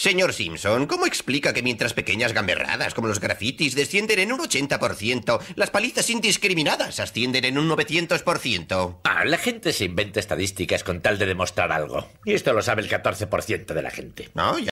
Señor Simpson, ¿cómo explica que mientras pequeñas gamberradas como los grafitis descienden en un 80%, las palizas indiscriminadas ascienden en un 900%? Ah, la gente se inventa estadísticas con tal de demostrar algo. Y esto lo sabe el 14% de la gente. No,